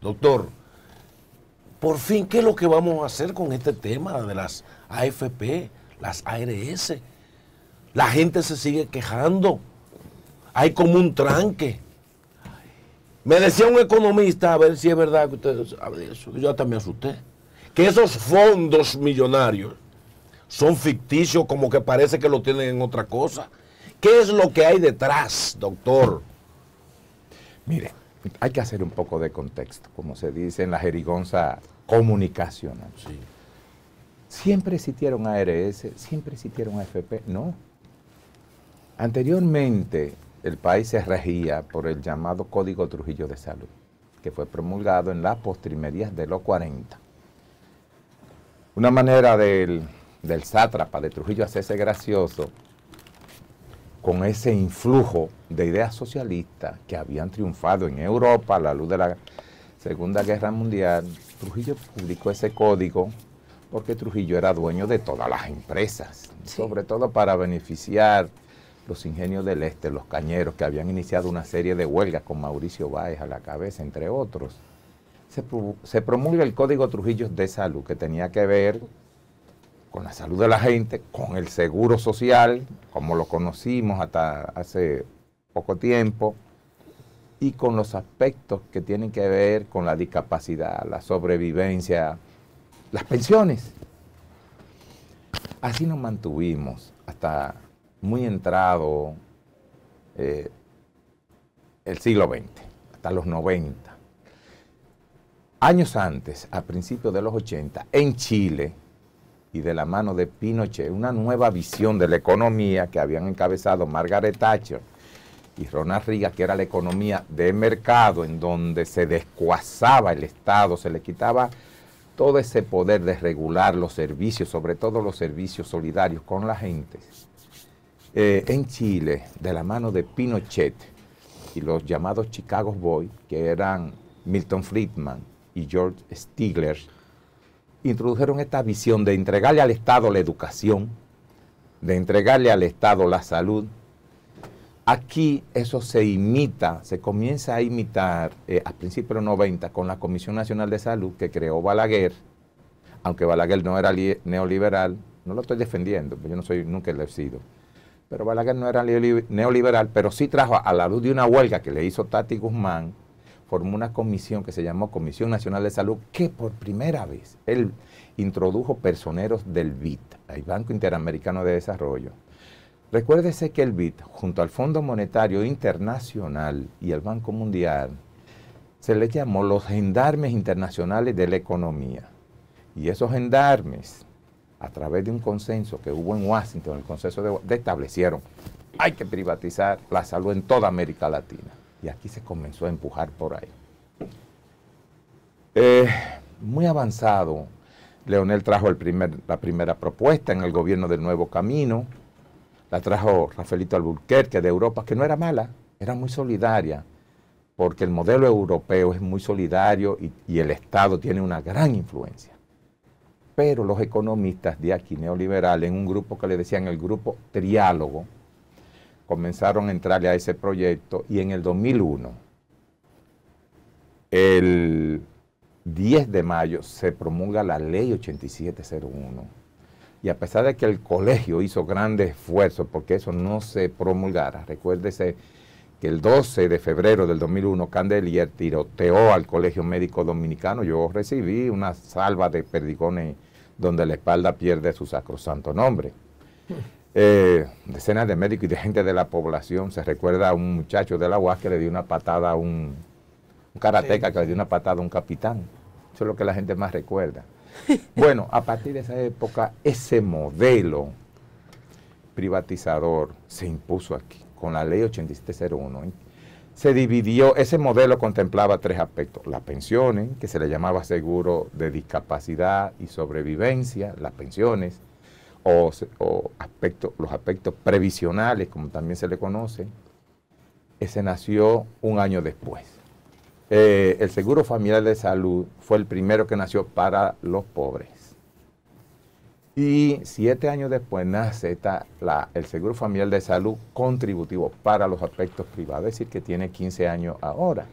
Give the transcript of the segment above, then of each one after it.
Doctor, por fin, ¿qué es lo que vamos a hacer con este tema de las AFP, las ARS? La gente se sigue quejando. Hay como un tranque. Me decía un economista, a ver si es verdad que ustedes eso, yo también asusté, que esos fondos millonarios son ficticios, como que parece que lo tienen en otra cosa. ¿Qué es lo que hay detrás, doctor? Mire, hay que hacer un poco de contexto, como se dice en la jerigonza comunicacional. ¿Siempre existieron ARS? ¿Siempre existieron AFP? No. Anteriormente, el país se regía por el llamado Código Trujillo de Salud, que fue promulgado en las postrimerías de los 40. Una manera del, del sátrapa de Trujillo hacerse gracioso con ese influjo de ideas socialistas que habían triunfado en Europa a la luz de la Segunda Guerra Mundial, Trujillo publicó ese código porque Trujillo era dueño de todas las empresas, sobre todo para beneficiar los ingenios del este, los cañeros, que habían iniciado una serie de huelgas con Mauricio Báez a la cabeza, entre otros. Se, se promulga el Código Trujillo de Salud, que tenía que ver con la salud de la gente, con el seguro social, como lo conocimos hasta hace poco tiempo, y con los aspectos que tienen que ver con la discapacidad, la sobrevivencia, las pensiones. Así nos mantuvimos hasta muy entrado eh, el siglo XX, hasta los 90. Años antes, a principios de los 80, en Chile, y de la mano de Pinochet una nueva visión de la economía que habían encabezado Margaret Thatcher y Ronald Reagan, que era la economía de mercado, en donde se descuazaba el Estado, se le quitaba todo ese poder de regular los servicios, sobre todo los servicios solidarios con la gente. Eh, en Chile, de la mano de Pinochet y los llamados Chicago Boys, que eran Milton Friedman y George Stigler, introdujeron esta visión de entregarle al Estado la educación, de entregarle al Estado la salud. Aquí eso se imita, se comienza a imitar eh, a principios de los 90 con la Comisión Nacional de Salud que creó Balaguer, aunque Balaguer no era neoliberal, no lo estoy defendiendo, pues yo no soy, nunca lo he sido, pero Balaguer no era neoliberal, pero sí trajo a la luz de una huelga que le hizo Tati Guzmán, formó una comisión que se llamó Comisión Nacional de Salud, que por primera vez él introdujo personeros del BIT, el Banco Interamericano de Desarrollo. Recuérdese que el BIT junto al Fondo Monetario Internacional y el Banco Mundial, se les llamó los gendarmes internacionales de la economía. Y esos gendarmes, a través de un consenso que hubo en Washington, el consenso de establecieron, hay que privatizar la salud en toda América Latina y aquí se comenzó a empujar por ahí. Eh, muy avanzado, Leonel trajo la primera propuesta en el gobierno del Nuevo Camino, la trajo Rafaelito Alburquerque de Europa, que no era mala, era muy solidaria, porque el modelo europeo es muy solidario y, y el Estado tiene una gran influencia. Pero los economistas de aquí, neoliberal, en un grupo que le decían el grupo triálogo, comenzaron a entrarle a ese proyecto y en el 2001, el 10 de mayo, se promulga la ley 8701. Y a pesar de que el colegio hizo grandes esfuerzos porque eso no se promulgara, recuérdese que el 12 de febrero del 2001 Candelier tiroteó al Colegio Médico Dominicano. Yo recibí una salva de perdigones donde la espalda pierde su sacrosanto nombre. Eh, decenas de médicos y de gente de la población. Se recuerda a un muchacho de la UAS que le dio una patada a un, un karateca, que le dio una patada a un capitán. Eso es lo que la gente más recuerda. bueno, a partir de esa época, ese modelo privatizador se impuso aquí con la ley 8701. ¿eh? Se dividió, ese modelo contemplaba tres aspectos, las pensiones, ¿eh? que se le llamaba seguro de discapacidad y sobrevivencia, las pensiones, o, los aspectos previsionales, como también se le conoce, se nació un año después. Eh, el Seguro Familiar de Salud fue el primero que nació para los pobres. Y siete años después nace el Seguro Familiar de Salud contributivo para los aspectos privados, es decir, que tiene 15 años ahora.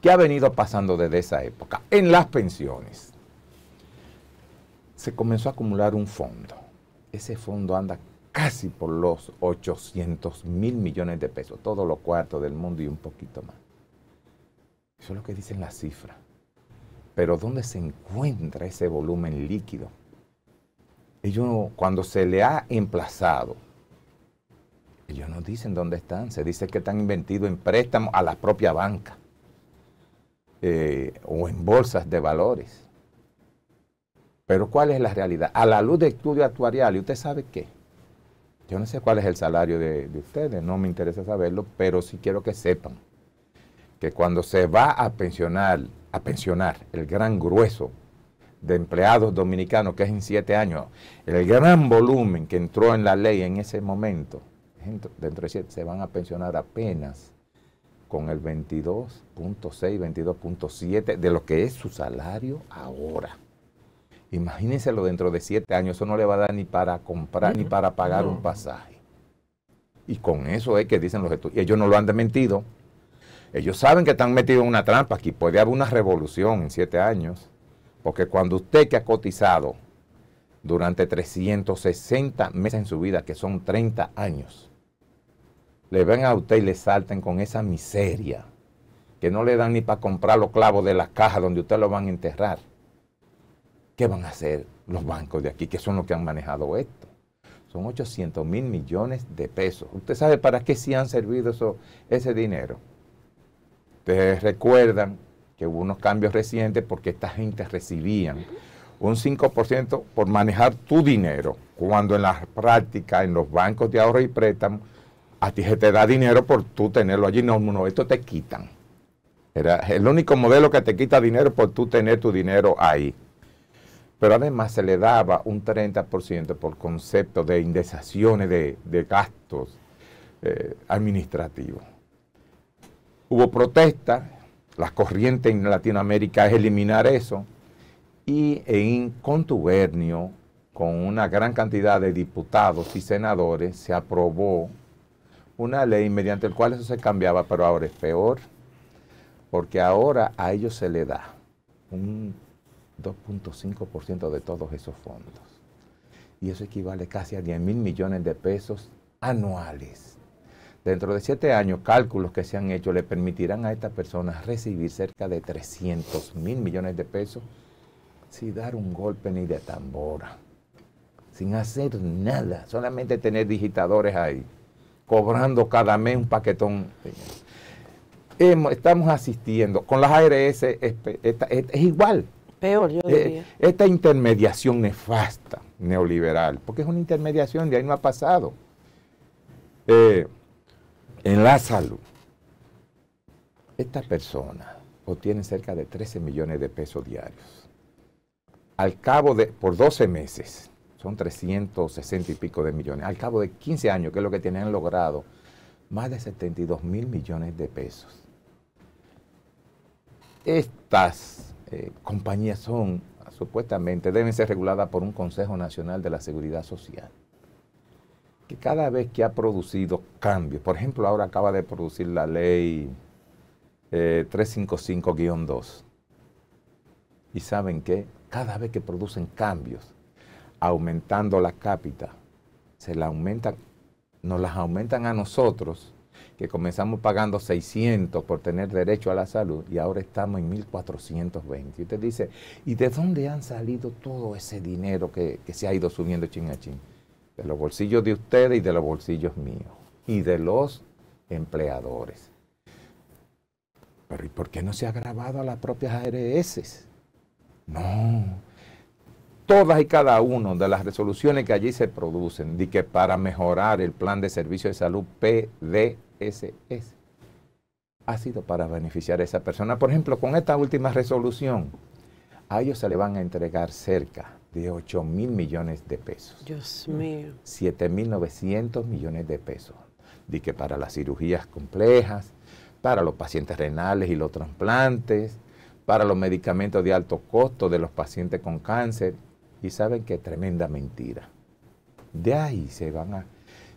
¿Qué ha venido pasando desde esa época? En las pensiones se comenzó a acumular un fondo. Ese fondo anda casi por los 800 mil millones de pesos, todos los cuartos del mundo y un poquito más. Eso es lo que dicen las cifras. Pero ¿dónde se encuentra ese volumen líquido? Ellos, cuando se le ha emplazado, ellos no dicen dónde están, se dice que están invertidos en préstamos a la propia banca eh, o en bolsas de valores. Pero ¿cuál es la realidad? A la luz de estudio actuarial, ¿y usted sabe qué? Yo no sé cuál es el salario de, ustedes, no me interesa saberlo, pero sí quiero que sepan que cuando se va a pensionar, a pensionar el gran grueso de empleados dominicanos, que es en siete años, el gran volumen que entró en la ley en ese momento, dentro de siete, se van a pensionar apenas con el 22.6, 22.7 de lo que es su salario ahora. Imagínenselo dentro de siete años, eso no le va a dar ni para comprar ni para pagar un pasaje. Y con eso es que dicen los estudiantes. Ellos no lo han desmentido. Ellos saben que están metidos en una trampa. Aquí puede haber una revolución en siete años. Porque cuando usted que ha cotizado durante 360 meses en su vida, que son 30 años, le ven a usted y le salten con esa miseria, que no le dan ni para comprar los clavos de la caja donde usted lo van a enterrar. ¿qué van a hacer los bancos de aquí, que son los que han manejado esto? Son 800 mil millones de pesos. ¿Usted sabe para qué se han servido eso, ese dinero? Ustedes recuerdan que hubo unos cambios recientes porque esta gente recibían un 5% por manejar tu dinero, cuando en la práctica, en los bancos de ahorro y préstamo, a ti se te da dinero por tú tenerlo allí. No, no, esto te quitan. Era el único modelo que te quita dinero por tú tener tu dinero ahí pero además se le daba un 30% por concepto de indexaciones de, gastos eh, administrativos. Hubo protestas, la corriente en Latinoamérica es eliminar eso, y en contubernio con una gran cantidad de diputados y senadores se aprobó una ley mediante la cual eso se cambiaba, pero ahora es peor, porque ahora a ellos se le da un 2.5% de todos esos fondos. Y eso equivale casi a 10 mil millones de pesos anuales. Dentro de siete años, cálculos que se han hecho le permitirán a estas personas recibir cerca de 300 mil millones de pesos sin dar un golpe ni de tambora, sin hacer nada, solamente tener digitadores ahí, cobrando cada mes un paquetón. Estamos asistiendo, con las ARS es igual, Peor, yo eh, diría. esta intermediación nefasta neoliberal, porque es una intermediación, de ahí no ha pasado. Eh, en la salud, esta persona obtiene cerca de 13 millones de pesos diarios. Al cabo de, por 12 meses, son 360 y pico de millones. Al cabo de 15 años, que es lo que tienen logrado, más de 72 mil millones de pesos. Estas eh, compañías son, supuestamente, deben ser reguladas por un Consejo Nacional de la Seguridad Social, que cada vez que ha producido cambios, por ejemplo, ahora acaba de producir la ley 355-2, eh, y saben que cada vez que producen cambios, aumentando la cápita, se la aumentan, nos las aumentan a nosotros que comenzamos pagando 600 por tener derecho a la salud y ahora estamos en 1420. Y usted dice, ¿y de dónde han salido todo ese dinero que, se ha ido subiendo chin chin? De los bolsillos de ustedes y de los bolsillos míos y de los empleadores. Pero ¿y por qué no se ha grabado a las propias ARS? No, todas y cada una de las resoluciones que allí se producen, de que para mejorar el plan de servicio de salud PDSS, ha sido para beneficiar a esa persona. Por ejemplo, con esta última resolución, a ellos se le van a entregar cerca de 8 mil millones de pesos. Dios mío. 7 mil 900 millones de pesos. De que para las cirugías complejas, para los pacientes renales y los trasplantes, para los medicamentos de alto costo de los pacientes con cáncer, y saben que tremenda mentira. De ahí se van a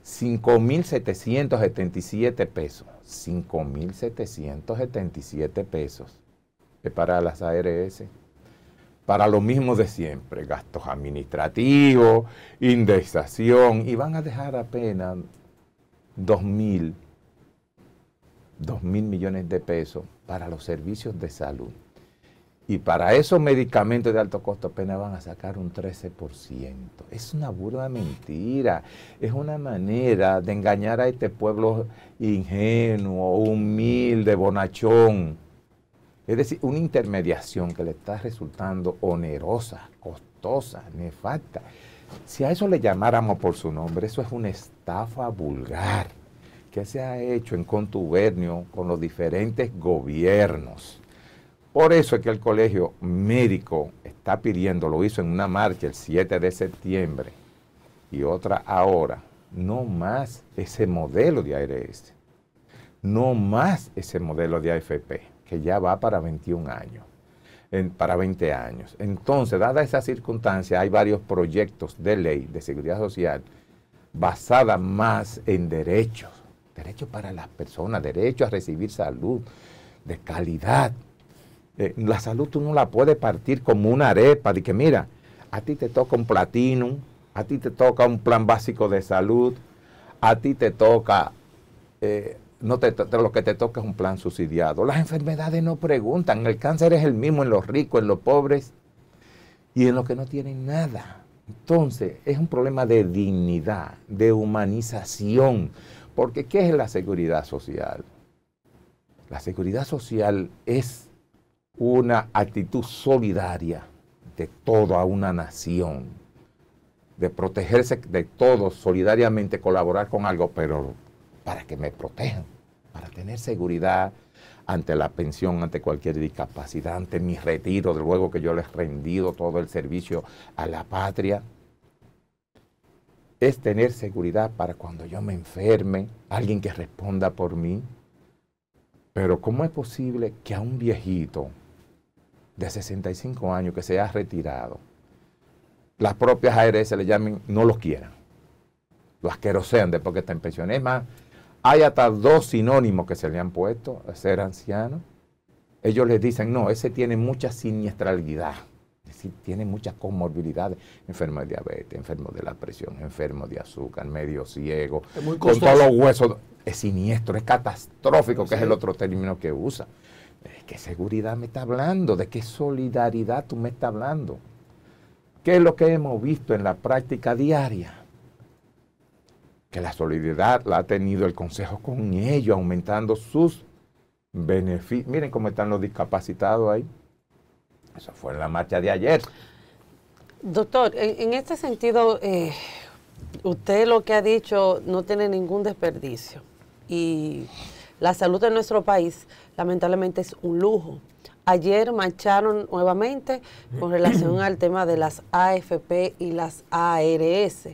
5.777 pesos. 5.777 pesos para las ARS. Para lo mismo de siempre, gastos administrativos, indexación, y van a dejar apenas 2.000, 2.000 millones de pesos para los servicios de salud. Y para esos medicamentos de alto costo apenas van a sacar un 13%. Es una burda mentira. Es una manera de engañar a este pueblo ingenuo, humilde, bonachón. Es decir, una intermediación que le está resultando onerosa, costosa, nefasta. Si a eso le llamáramos por su nombre, eso es una estafa vulgar que se ha hecho en contubernio con los diferentes gobiernos por eso es que el colegio médico está pidiendo, lo hizo en una marcha el 7 de septiembre y otra ahora, no más ese modelo de ARS, no más ese modelo de AFP, que ya va para 21 años, para 20 años. Entonces, dada esa circunstancia, hay varios proyectos de ley de seguridad social basada más en derechos, derechos para las personas, derecho a recibir salud de calidad, eh, la salud tú no la puedes partir como una arepa, de que mira, a ti te toca un platino, a ti te toca un plan básico de salud, a ti te toca, eh, no te, lo que te toca es un plan subsidiado. Las enfermedades no preguntan, el cáncer es el mismo en los ricos, en los pobres y en los que no tienen nada. Entonces, es un problema de dignidad, de humanización, porque ¿qué es la seguridad social? La seguridad social es una actitud solidaria de toda una nación, de protegerse de todos, solidariamente colaborar con algo, pero para que me protejan, para tener seguridad ante la pensión, ante cualquier discapacidad, ante mi retiro, de luego que yo les he rendido todo el servicio a la patria es tener seguridad para cuando yo me enferme, alguien que responda por mí. Pero ¿cómo es posible que a un viejito de 65 años que se ha retirado, las propias ARS le llamen, no los quieran. Los asquerosean de porque está en pensión. Es más, hay hasta dos sinónimos que se le han puesto ser anciano. Ellos les dicen, no, ese tiene mucha siniestralidad. Es tiene muchas comorbilidades. Enfermo de diabetes, enfermo de la presión, enfermo de azúcar, medio ciego. con todos los huesos. Es siniestro, es catastrófico, que es el otro término que usa. ¿Qué seguridad me está hablando? ¿De qué solidaridad tú me estás hablando? ¿Qué es lo que hemos visto en la práctica diaria? Que la solidaridad la ha tenido el Consejo con ellos, aumentando sus beneficios. Miren cómo están los discapacitados ahí. Eso fue en la marcha de ayer. Doctor, en este sentido, eh, usted lo que ha dicho no tiene ningún desperdicio. Y la salud de nuestro país lamentablemente es un lujo. Ayer marcharon nuevamente con relación al tema de las AFP y las ARS.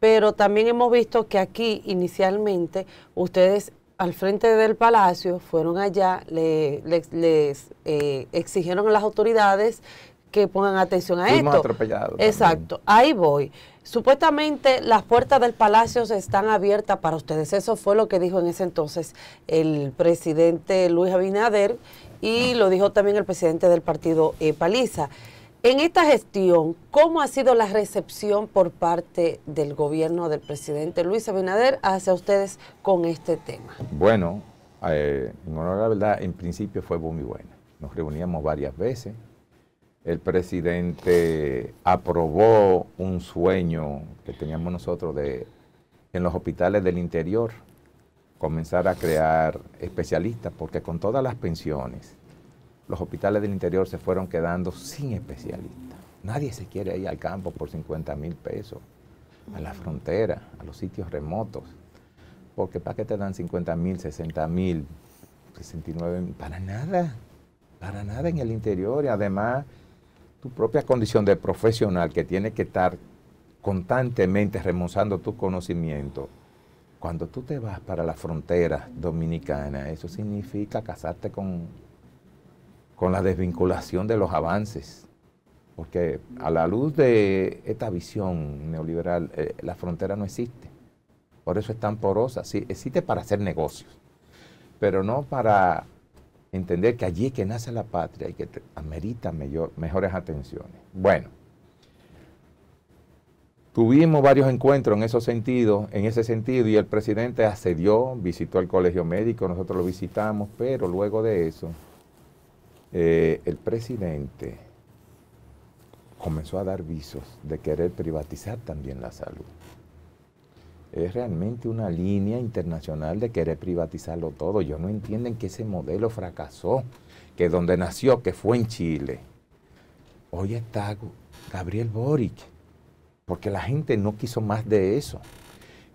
Pero también hemos visto que aquí inicialmente ustedes al frente del palacio fueron allá, les, eh, exigieron a las autoridades que pongan atención a Fuimos esto. Exacto, ahí voy. Supuestamente las puertas del palacio están abiertas para ustedes. Eso fue lo que dijo en ese entonces el presidente Luis Abinader y lo dijo también el presidente del partido eh, Paliza. En esta gestión, ¿cómo ha sido la recepción por parte del gobierno del presidente Luis Abinader hacia ustedes con este tema? Bueno, eh, en honor a la verdad, en principio fue muy buena. Nos reuníamos varias veces, el presidente aprobó un sueño que teníamos nosotros de en los hospitales del interior comenzar a crear especialistas, porque con todas las pensiones, los hospitales del interior se fueron quedando sin especialistas. Nadie se quiere ir al campo por 50 mil pesos, a la frontera, a los sitios remotos, porque ¿para qué te dan 50 mil, 60 mil, 69 mil? Para nada, para nada en el interior. Y además, tu propia condición de profesional que tiene que estar constantemente remozando tu conocimiento, cuando tú te vas para la frontera dominicana, eso significa casarte con, con la desvinculación de los avances. Porque a la luz de esta visión neoliberal, eh, la frontera no existe. Por eso es tan porosa. Sí, existe para hacer negocios, pero no para entender que allí es que nace la patria y que amerita mejores atenciones. Bueno, tuvimos varios encuentros en en ese sentido, y el presidente accedió, visitó el colegio médico, nosotros lo visitamos, pero luego de eso, eh, el presidente comenzó a dar visos de querer privatizar también la salud es realmente una línea internacional de querer privatizarlo todo. Yo no entienden que ese modelo fracasó, que donde nació, que fue en Chile. Hoy está Gabriel Boric, porque la gente no quiso más de eso.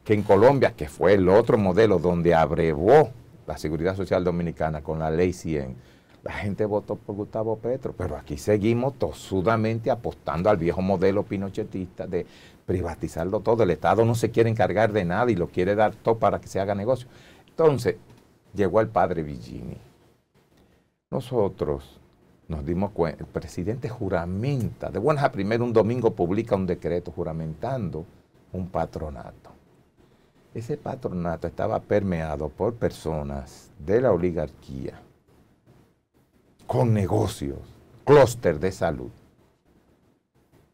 Que en Colombia, que fue el otro modelo donde abrevó la seguridad social dominicana con la ley 100, la gente votó por Gustavo Petro, pero aquí seguimos tosudamente apostando al viejo modelo pinochetista de privatizarlo todo. El Estado no se quiere encargar de nada y lo quiere dar todo para que se haga negocio. Entonces, llegó el padre Villini. Nosotros nos dimos cuenta, el presidente juramenta, de buenas a primero un domingo publica un decreto juramentando un patronato. Ese patronato estaba permeado por personas de la oligarquía, con negocios, clúster de salud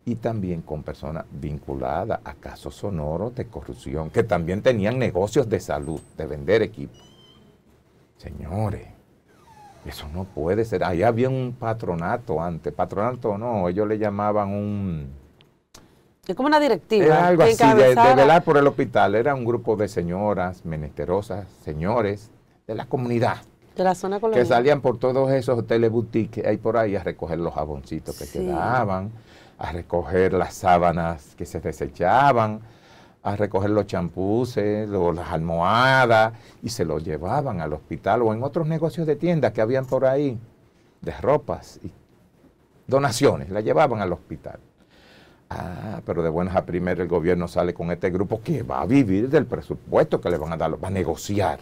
y también con personas vinculadas a casos sonoros de corrupción, que también tenían negocios de salud, de vender equipo. Señores, eso no puede ser. Ahí había un patronato antes, patronato no, ellos le llamaban un... Es como una directiva. Era algo así, de velar por el hospital. Era un grupo de señoras, menesterosas, señores de la comunidad, que salían por todos esos hoteles boutiques ahí por ahí a recoger los jaboncitos que quedaban, a recoger las sábanas que se desechaban, a recoger los champuses O las almohadas, y se los llevaban al hospital o en otros negocios de tiendas que habían por ahí, de ropas y donaciones, la llevaban al hospital. Ah, pero de buenas a primeras el gobierno sale con este grupo que va a vivir del presupuesto que le van a dar, va a negociar.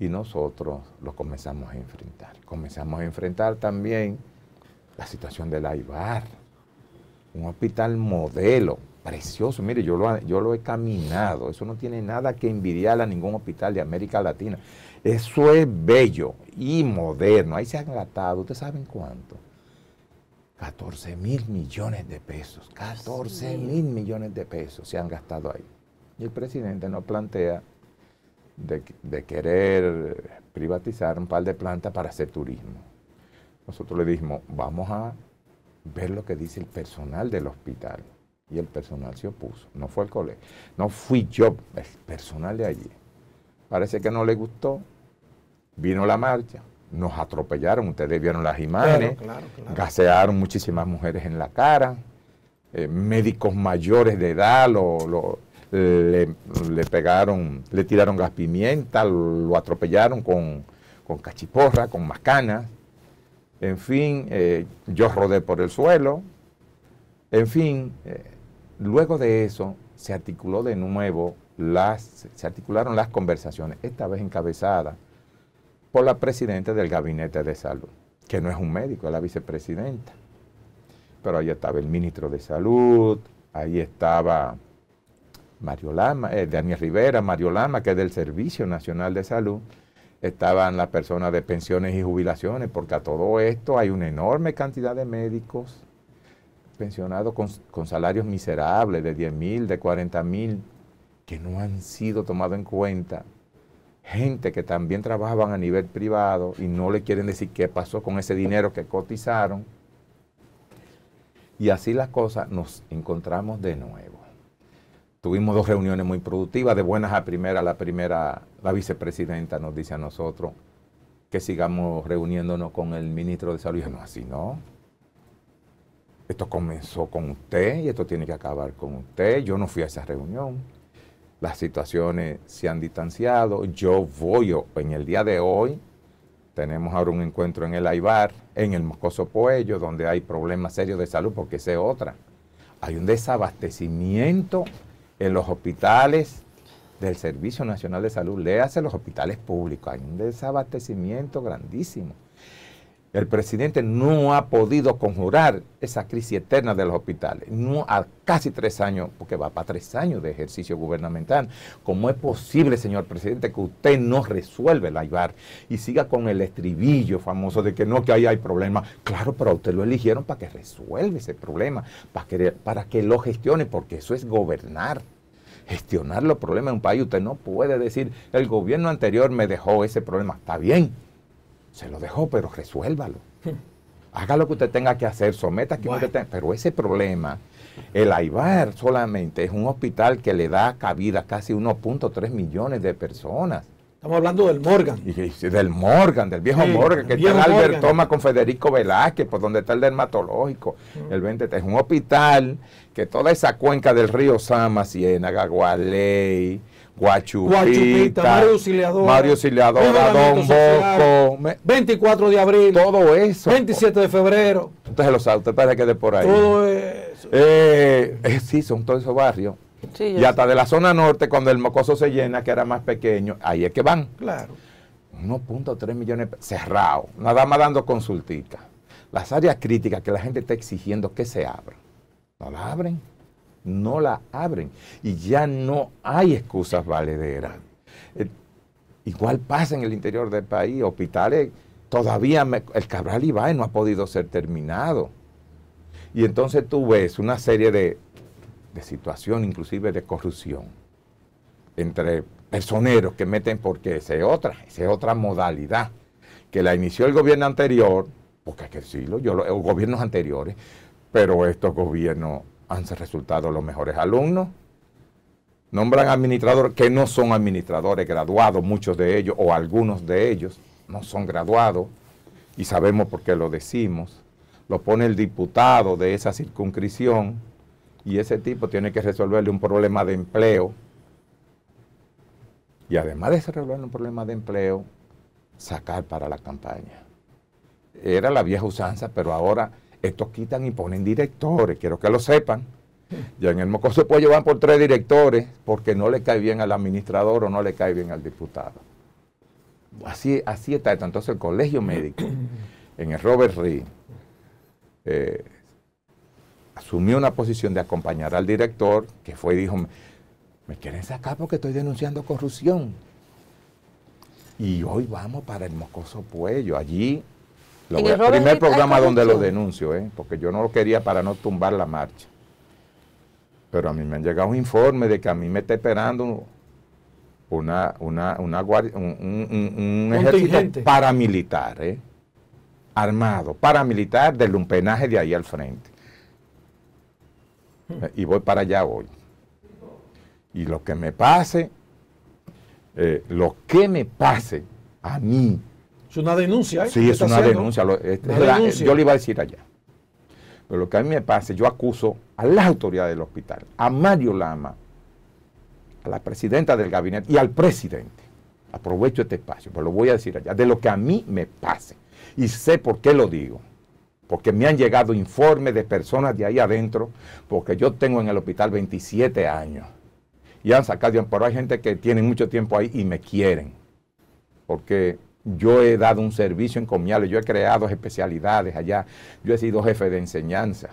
Y nosotros lo comenzamos a enfrentar. Comenzamos a enfrentar también la situación del Laibar, un hospital modelo, precioso. Mire, yo yo lo he caminado, eso no tiene nada que envidiar a ningún hospital de América Latina. Eso es bello y moderno. Ahí se han gastado, ¿ustedes saben cuánto? 14 mil millones de pesos, 14 mil millones de pesos se han gastado ahí. Y el presidente nos plantea de, querer privatizar un par de plantas para hacer turismo. Nosotros le dijimos, vamos a ver lo que dice el personal del hospital. Y el personal se opuso, no fue el colegio, no fui yo, el personal de allí. Parece que no le gustó, vino la marcha, nos atropellaron, ustedes vieron las imágenes, gasearon muchísimas mujeres en la cara, eh, médicos mayores de edad, lo le, pegaron, le tiraron gas pimienta, lo, atropellaron con, con cachiporra, con mascana. en fin, eh, yo rodé por el suelo, en fin, eh, luego de eso se articuló de nuevo las, se articularon las conversaciones, esta vez encabezadas por la presidenta del Gabinete de Salud, que no es un médico, es la vicepresidenta. Pero ahí estaba el ministro de Salud, ahí estaba Mario Lama, eh, Daniel Rivera, Mario Lama, que es del Servicio Nacional de Salud, estaban las personas de pensiones y jubilaciones, porque a todo esto hay una enorme cantidad de médicos pensionados con, con salarios miserables de 10 mil, de 40 mil, que no han sido tomados en cuenta. Gente que también trabajaban a nivel privado y no le quieren decir qué pasó con ese dinero que cotizaron. Y así las cosas nos encontramos de nuevo Tuvimos dos reuniones muy productivas, de buenas a primeras. la primera, la vicepresidenta nos dice a nosotros que sigamos reuniéndonos con el ministro de Salud. Y yo, no, así no. Esto comenzó con usted y esto tiene que acabar con usted. Yo no fui a esa reunión. Las situaciones se han distanciado. Yo voy, en el día de hoy, tenemos ahora un encuentro en el AIBAR, en el Moscoso Puello, donde hay problemas serios de salud, porque esa es otra. Hay un desabastecimiento en los hospitales del Servicio Nacional de Salud, léase los hospitales públicos, hay un desabastecimiento grandísimo. El presidente no ha podido conjurar esa crisis eterna de los hospitales. No a casi tres años, porque va para tres años de ejercicio gubernamental. ¿Cómo es posible, señor presidente, que usted no resuelve la IVAR y siga con el estribillo famoso de que no, que ahí hay problema? Claro, pero usted lo eligieron para que resuelva ese problema, para para que lo gestione, porque eso es gobernar gestionar los problemas de un país. Usted no puede decir, el gobierno anterior me dejó ese problema. Está bien, se lo dejó, pero resuélvalo. Haga lo que usted tenga que hacer, someta que usted tenga. Pero ese problema, el AIBAR solamente es un hospital que le da cabida a casi 1.3 millones de personas. Estamos hablando del Morgan. del Morgan, del viejo Morgan, que está en Albert Toma con Federico Velázquez, por donde está el dermatológico. Mm. El 20 es un hospital que toda esa cuenca del río Sama, Siena, Gagualey... Guachupita, Mario Ciliador, Mario Don Bosco, 24 de abril, todo eso, 27 de febrero. Entonces los autos, parece que de por ahí. Todo eso. Eh, eh, sí, son todos esos barrios. y hasta de la zona norte, cuando el mocoso se llena, que era más pequeño, ahí es que van. Claro. 1.3 millones cerrado, nada más dando consultitas. Las áreas críticas que la gente está exigiendo que se abran, no la abren no la abren y ya no hay excusas valederas. Eh, igual pasa en el interior del país, hospitales, todavía el Cabral Ibai no ha podido ser terminado. Y entonces tú ves una serie de, situaciones, inclusive de corrupción, entre personeros que meten, porque esa es otra, es otra modalidad, que la inició el gobierno anterior, porque hay que decirlo, yo los gobiernos anteriores, pero estos gobiernos han resultado los mejores alumnos. Nombran administradores que no son administradores graduados, muchos de ellos o algunos de ellos no son graduados y sabemos por qué lo decimos. Lo pone el diputado de esa circunscripción y ese tipo tiene que resolverle un problema de empleo. Y además de resolverle un problema de empleo, sacar para la campaña. Era la vieja usanza, pero ahora estos quitan y ponen directores, quiero que lo sepan. Ya en el Mocoso Puello van por tres directores porque no le cae bien al administrador o no le cae bien al diputado. Así, así está esto. Entonces el colegio médico en el Robert Reed eh, asumió una posición de acompañar al director que fue y dijo, me quieren sacar porque estoy denunciando corrupción. Y hoy vamos para el Mocoso Puello. Allí el primer programa donde lo denuncio, ¿eh? porque yo no lo quería para no tumbar la marcha. Pero a mí me han llegado un informe de que a mí me está esperando una, una, un, un, ejército paramilitar, ¿eh? armado, paramilitar del lumpenaje de ahí al frente. Hmm. Y voy para allá hoy. Y lo que me pase, eh, lo que me pase a mí, es una denuncia. ¿eh? Sí, es una este, denuncia, Yo le iba a decir allá. Pero lo que a mí me pasa, yo acuso a la autoridad del hospital, a Mario Lama, a la presidenta del gabinete y al presidente. Aprovecho este espacio, pero pues lo voy a decir allá, de lo que a mí me pase. Y sé por qué lo digo. Porque me han llegado informes de personas de ahí adentro, porque yo tengo en el hospital 27 años. Y han sacado, pero hay gente que tiene mucho tiempo ahí y me quieren. Porque yo he dado un servicio encomiable, yo he creado especialidades allá, yo he sido jefe de enseñanza.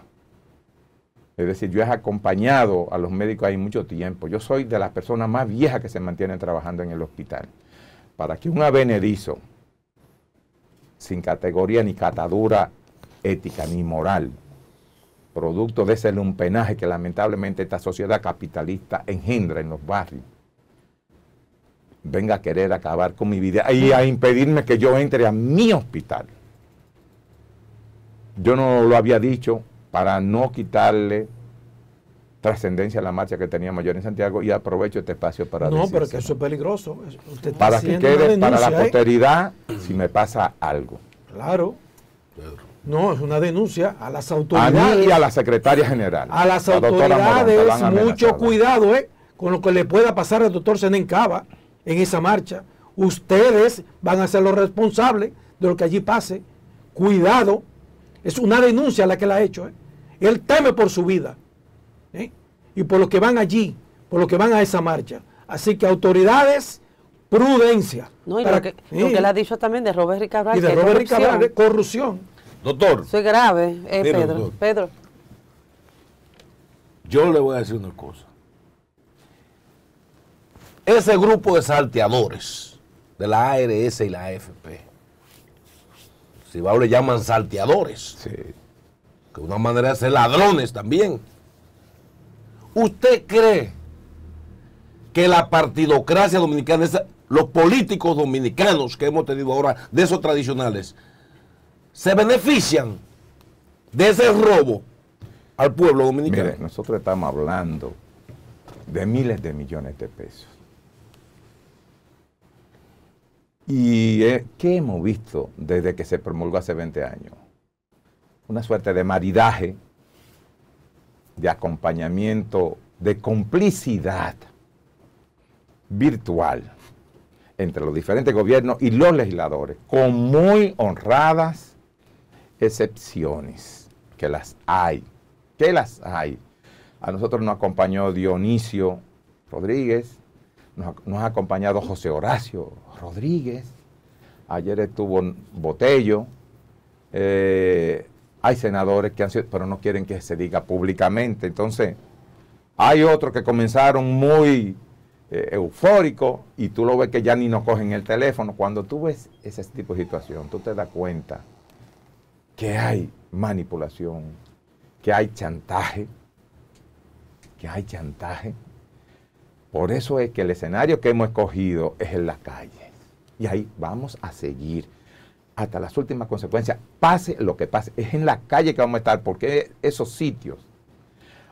Es decir, yo he acompañado a los médicos ahí mucho tiempo. Yo soy de las personas más viejas que se mantienen trabajando en el hospital. Para que un avenedizo, sin categoría ni catadura ética ni moral, producto de ese lumpenaje que lamentablemente esta sociedad capitalista engendra en los barrios, venga a querer acabar con mi vida y a impedirme que yo entre a mi hospital. Yo no lo había dicho para no quitarle trascendencia a la marcha que tenía Mayor en Santiago y aprovecho este espacio para No, pero que eso es peligroso. para que quede para la ¿eh? posteridad si me pasa algo. Claro. No, es una denuncia a las autoridades. A mí y a la secretaria general. A las autoridades, mucho cuidado, ¿eh? Con lo que le pueda pasar al doctor Senencaba en esa marcha. Ustedes van a ser los responsables de lo que allí pase. Cuidado. Es una denuncia la que él ha hecho. ¿eh? Él teme por su vida. ¿eh? Y por lo que van allí, por lo que van a esa marcha. Así que autoridades, prudencia. No, y lo, que, ¿eh? ha dicho también de Robert Ricardo. Y de Ricardo, corrupción. Doctor. Soy grave, Pedro. Pedro. Yo le voy a decir una cosa ese grupo de salteadores de la ARS y la AFP, si va, le llaman salteadores, sí. De una manera de ladrones también. ¿Usted cree que la partidocracia dominicana, los políticos dominicanos que hemos tenido ahora, de esos tradicionales, se benefician de ese robo al pueblo dominicano? Mire, nosotros estamos hablando de miles de millones de pesos ¿Y eh, qué hemos visto desde que se promulgó hace 20 años? Una suerte de maridaje, de acompañamiento, de complicidad virtual entre los diferentes gobiernos y los legisladores, con muy honradas excepciones, que las hay, que las hay. A nosotros nos acompañó Dionisio Rodríguez, nos, nos ha acompañado José Horacio Rodríguez, ayer estuvo Botello, eh, hay senadores que han sido, pero no quieren que se diga públicamente. Entonces, hay otros que comenzaron muy eh, eufóricos y tú lo ves que ya ni nos cogen el teléfono. Cuando tú ves ese tipo de situación, tú te das cuenta que hay manipulación, que hay chantaje, que hay chantaje. Por eso es que el escenario que hemos escogido es en la calle. Y ahí vamos a seguir hasta las últimas consecuencias, pase lo que pase. Es en la calle que vamos a estar, porque esos sitios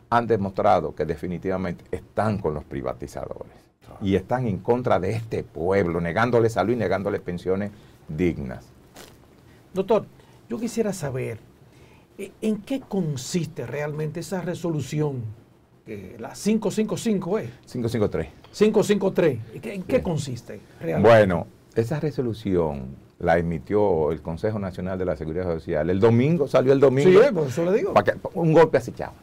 han demostrado que definitivamente están con los privatizadores y están en contra de este pueblo, negándole salud y negándole pensiones dignas. Doctor, yo quisiera saber en qué consiste realmente esa resolución la 555 es. 553. 553. ¿En qué, consiste realmente? Bueno, esa resolución la emitió el Consejo Nacional de la Seguridad Social. El domingo, salió el domingo. Sí, por eso le digo. un golpe acechado.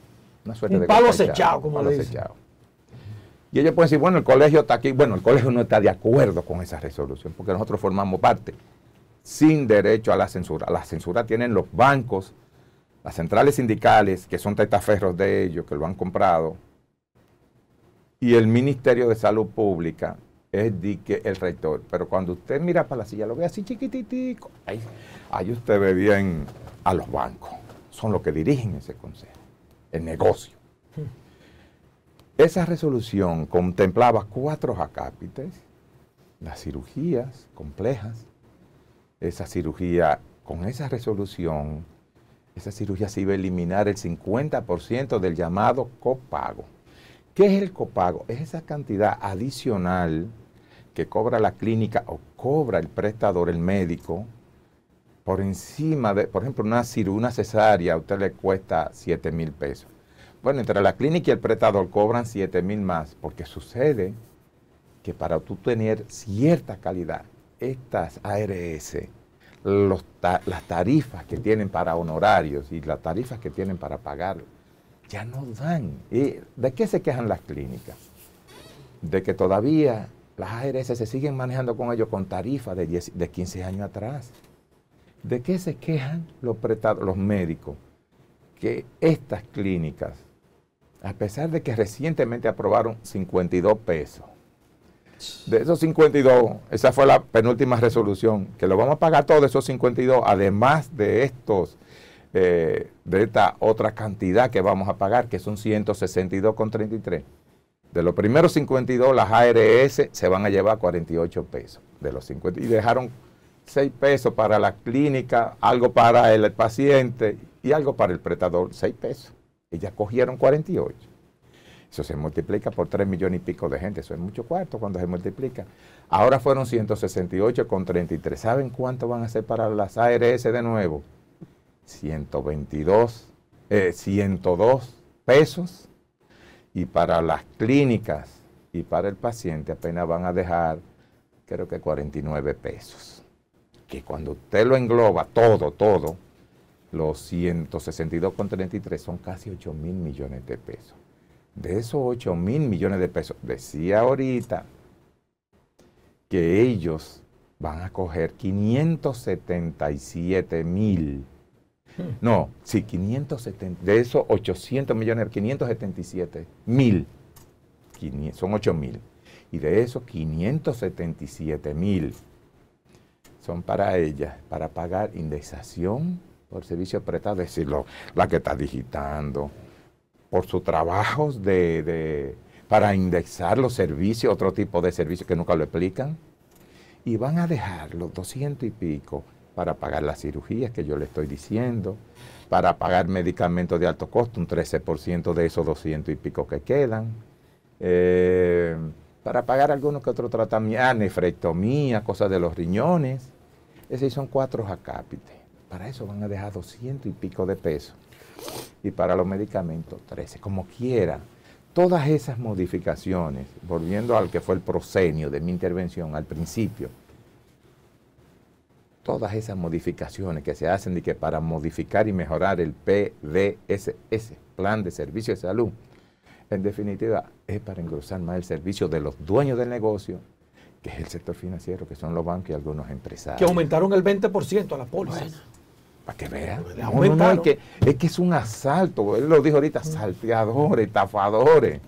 Una un de palo acechado, como palo le dicen. Acechado. Y ellos pueden decir, bueno, el colegio está aquí. Bueno, el colegio no está de acuerdo con esa resolución, porque nosotros formamos parte sin derecho a la censura. La censura tienen los bancos, las centrales sindicales, que son tetaferros de ellos, que lo han comprado, y el Ministerio de Salud Pública es el rector. Pero cuando usted mira para la silla, lo ve así chiquititico. Ahí, ahí usted ve bien a los bancos. Son los que dirigen ese consejo, el negocio. Hmm. Esa resolución contemplaba cuatro acápites, las cirugías complejas. Esa cirugía, con esa resolución, esa cirugía se iba a eliminar el 50% del llamado copago. ¿Qué es el copago? Es esa cantidad adicional que cobra la clínica o cobra el prestador, el médico, por encima de, por ejemplo, una, cirugía cesárea a usted le cuesta 7 mil pesos. Bueno, entre la clínica y el prestador cobran 7 mil más, porque sucede que para tú tener cierta calidad, estas ARS, las tarifas que tienen para honorarios y las tarifas que tienen para pagar ya no dan. ¿Y de qué se quejan las clínicas? De que todavía las ARS se siguen manejando con ellos con tarifas de, de 15 años atrás. ¿De qué se quejan los, los médicos? Que estas clínicas, a pesar de que recientemente aprobaron 52 pesos, de esos 52, esa fue la penúltima resolución, que lo vamos a pagar todos esos 52, además de estos, eh, de esta otra cantidad que vamos a pagar, que son 162,33. De los primeros 52, las ARS se van a llevar 48 pesos de los 50 y dejaron 6 pesos para la clínica, algo para el paciente y algo para el prestador, 6 pesos. Ellas cogieron 48. Eso se multiplica por 3 millones y pico de gente. Eso es mucho cuarto cuando se multiplica. Ahora fueron 168 con 33, ¿Saben cuánto van a ser para las ARS de nuevo? 122, 102 eh, pesos. Y para las clínicas y para el paciente apenas van a dejar, creo que 49 pesos. Que cuando usted lo engloba todo, todo, los 162 con 33 son casi 8 mil millones de pesos de esos 8 mil millones de pesos, decía ahorita que ellos van a coger 577 mil. Hmm. No, sí, 570, de esos 800 millones, 577 mil, son 8 mil. Y de esos 577 mil son para ellas, para pagar indexación por servicio prestado, es decir, la que está digitando, por sus trabajos de, para indexar los servicios, otro tipo de servicios que nunca lo explican, y van a dejar los 200 y pico para pagar las cirugías que yo le estoy diciendo, para pagar medicamentos de alto costo, un 13% de esos 200 y pico que quedan, eh, para pagar algunos que otros tratamientos, ah, nefrectomía, cosas de los riñones. esos son cuatro acápites. Para eso van a dejar 200 y pico de pesos y para los medicamentos 13. Como quiera, todas esas modificaciones, volviendo al que fue el prosenio de mi intervención al principio, todas esas modificaciones que se hacen y que para modificar y mejorar el PDSS, Plan de Servicio de Salud, en definitiva es para engrosar más el servicio de los dueños del negocio, que es el sector financiero, que son los bancos y algunos empresarios. Que aumentaron el 20% a la póliza, Bueno. Para que vean. Pues, es, que, es un asalto. Él lo dijo ahorita, salteadores, estafadores.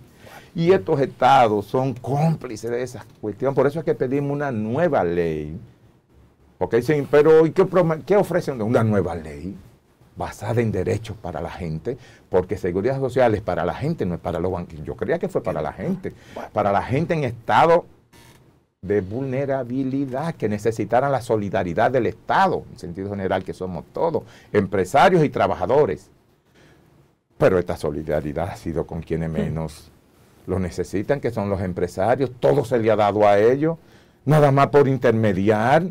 Y estos estados son cómplices de esa cuestión. Por eso es que pedimos una nueva ley. Porque dicen, pero ¿y qué, ofrecen? Una nueva ley basada en derechos para la gente, porque seguridad social es para la gente, no es para los banquillos. Yo creía que fue para la gente. Para la gente en estado de vulnerabilidad que necesitaran la solidaridad del Estado, en sentido general que somos todos, empresarios y trabajadores. Pero esta solidaridad ha sido con quienes hmm. menos lo necesitan, que son los empresarios, todo se le ha dado a ellos, nada más por intermediar.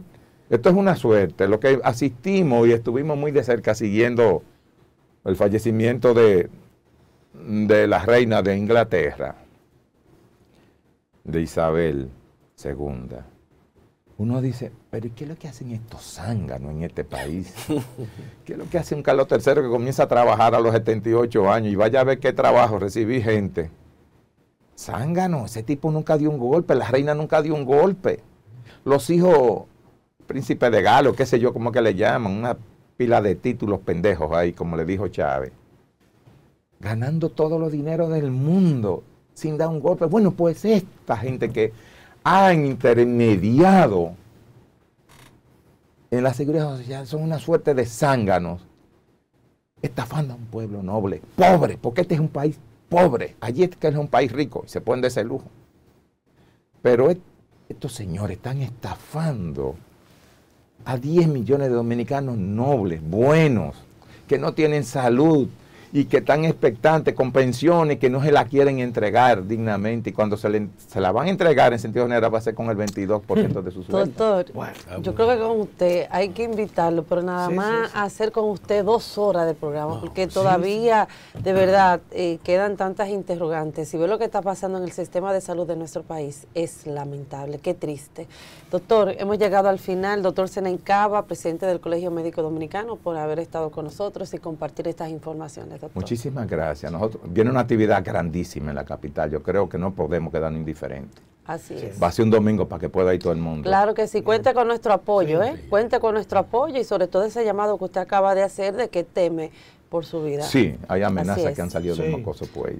Esto es una suerte, lo que asistimos y estuvimos muy de cerca siguiendo el fallecimiento de, de la reina de Inglaterra, de Isabel segunda. Uno dice, pero ¿qué es lo que hacen estos zánganos en este país? ¿Qué es lo que hace un Carlos III que comienza a trabajar a los 78 años y vaya a ver qué trabajo recibí gente? Zángano, ese tipo nunca dio un golpe, la reina nunca dio un golpe. Los hijos, príncipe de Galo, qué sé yo, cómo que le llaman, una pila de títulos pendejos ahí, como le dijo Chávez. Ganando todo los dinero del mundo sin dar un golpe. Bueno, pues esta gente que han intermediado en la seguridad social son una suerte de zánganos, estafando a un pueblo noble, pobre, porque este es un país pobre, allí es que es un país rico, y se pueden de ese lujo. Pero estos señores están estafando a 10 millones de dominicanos nobles, buenos, que no tienen salud, y que están expectantes con pensiones que no se la quieren entregar dignamente y cuando se, se la van a entregar en sentido general va a ser con el 22% de sus sueldo. Doctor, yo creo que con usted hay que invitarlo, pero nada más hacer con usted dos horas de programa, porque todavía de verdad eh, quedan tantas interrogantes. Y ve lo que está pasando en el sistema de salud de nuestro país, es lamentable, qué triste. Doctor, hemos llegado al final. Doctor Senencaba, presidente del Colegio Médico Dominicano, por haber estado con nosotros y compartir estas informaciones. Muchísimas gracias. Nosotros, viene una actividad grandísima en la capital. Yo creo que no podemos quedar indiferentes. Así es. Va a ser un domingo para que pueda ir todo el mundo. Claro que sí, cuente con nuestro apoyo, ¿eh? Cuente con nuestro apoyo y sobre todo ese llamado que usted acaba de hacer de que teme por su vida. Sí, hay amenazas que han salido de Mocoso pues.